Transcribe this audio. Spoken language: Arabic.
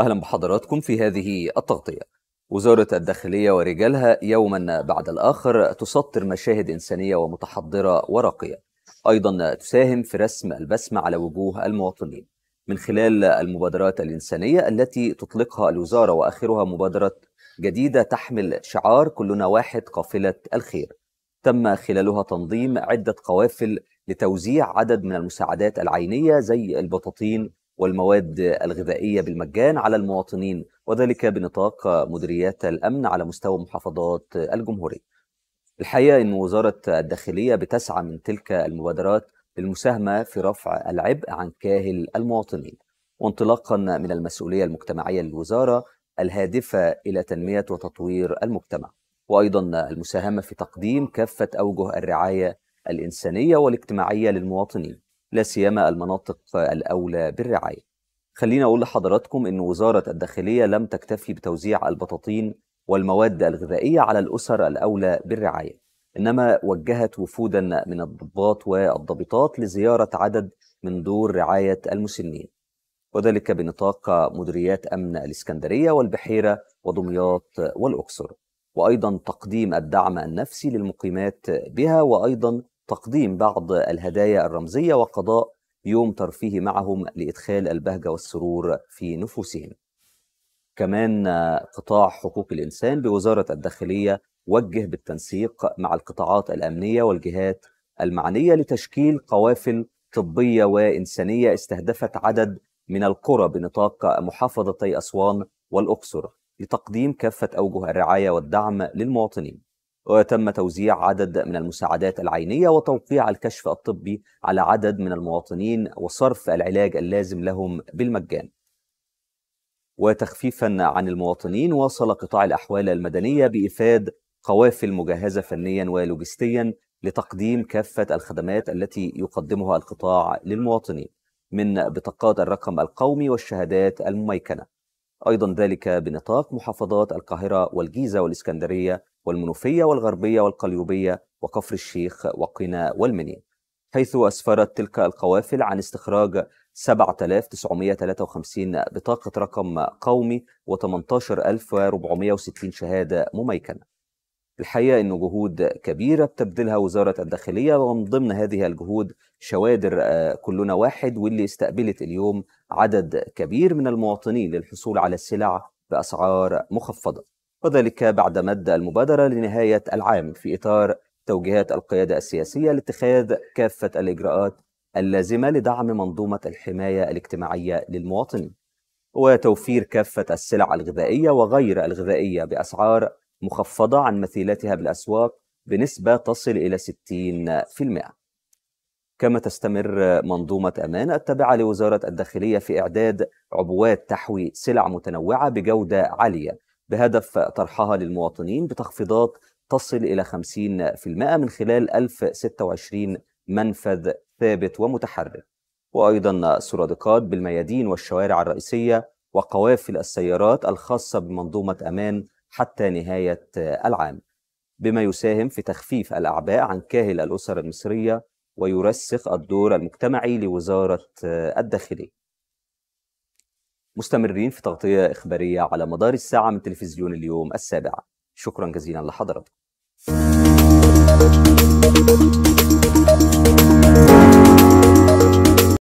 أهلا بحضراتكم في هذه التغطية وزارة الداخلية ورجالها يوما بعد الآخر تسطر مشاهد إنسانية ومتحضرة وراقية أيضا تساهم في رسم البسمة على وجوه المواطنين من خلال المبادرات الإنسانية التي تطلقها الوزارة وآخرها مبادرة جديدة تحمل شعار كلنا واحد قافلة الخير تم خلالها تنظيم عدة قوافل لتوزيع عدد من المساعدات العينية زي البطاطين والمواد الغذائية بالمجان على المواطنين وذلك بنطاق مديريات الأمن على مستوى محافظات الجمهورية الحقيقة أن وزارة الداخلية بتسعى من تلك المبادرات للمساهمة في رفع العبء عن كاهل المواطنين وانطلاقا من المسؤولية المجتمعية للوزارة الهادفة إلى تنمية وتطوير المجتمع وأيضا المساهمة في تقديم كافة أوجه الرعاية الإنسانية والاجتماعية للمواطنين لا سيما المناطق الأولى بالرعاية. خلينا أقول لحضراتكم إن وزارة الداخلية لم تكتفي بتوزيع البطاطين والمواد الغذائية على الأسر الأولى بالرعاية، إنما وجهت وفودا من الضباط والضابطات لزيارة عدد من دور رعاية المسنين. وذلك بنطاق مديريات أمن الإسكندرية والبحيرة ودمياط والأقصر. وأيضا تقديم الدعم النفسي للمقيمات بها وأيضا تقديم بعض الهدايا الرمزية وقضاء يوم ترفيه معهم لإدخال البهجة والسرور في نفوسهم كمان قطاع حقوق الإنسان بوزارة الداخلية وجه بالتنسيق مع القطاعات الأمنية والجهات المعنية لتشكيل قوافل طبية وإنسانية استهدفت عدد من القرى بنطاق محافظتي أسوان والأقصر لتقديم كافة أوجه الرعاية والدعم للمواطنين وتم توزيع عدد من المساعدات العينية وتوقيع الكشف الطبي على عدد من المواطنين وصرف العلاج اللازم لهم بالمجان وتخفيفا عن المواطنين واصل قطاع الأحوال المدنية بإفاد قوافل مجهزة فنيا ولوجستيا لتقديم كافة الخدمات التي يقدمها القطاع للمواطنين من بطاقات الرقم القومي والشهادات المميكنة أيضا ذلك بنطاق محافظات القاهرة والجيزة والإسكندرية والمنوفية والغربية والقليوبية وكفر الشيخ وقنا والمنيا حيث أسفرت تلك القوافل عن استخراج 7953 بطاقة رقم قومي و18460 شهادة مميكنة الحقيقة أن جهود كبيرة بتبذلها وزارة الداخلية ومن ضمن هذه الجهود شوادر آه، كلنا واحد واللي استقبلت اليوم عدد كبير من المواطنين للحصول على السلع بأسعار مخفضة وذلك بعد مد المبادرة لنهاية العام في إطار توجيهات القيادة السياسية لاتخاذ كافة الإجراءات اللازمة لدعم منظومة الحماية الاجتماعية للمواطنين وتوفير كافة السلع الغذائية وغير الغذائية بأسعار مخفضة عن مثيلاتها بالأسواق بنسبة تصل إلى 60% كما تستمر منظومة أمان التابعة لوزارة الداخلية في إعداد عبوات تحوي سلع متنوعة بجودة عالية بهدف طرحها للمواطنين بتخفيضات تصل إلى 50% من خلال 1026 منفذ ثابت ومتحرك وأيضا سرادقات بالميادين والشوارع الرئيسية وقوافل السيارات الخاصة بمنظومة أمان حتى نهاية العام بما يساهم في تخفيف الأعباء عن كاهل الأسر المصرية ويرسخ الدور المجتمعي لوزارة الداخلية مستمرين في تغطية إخبارية على مدار الساعة من تلفزيون اليوم السابعة شكرا جزيلا لحضراتكم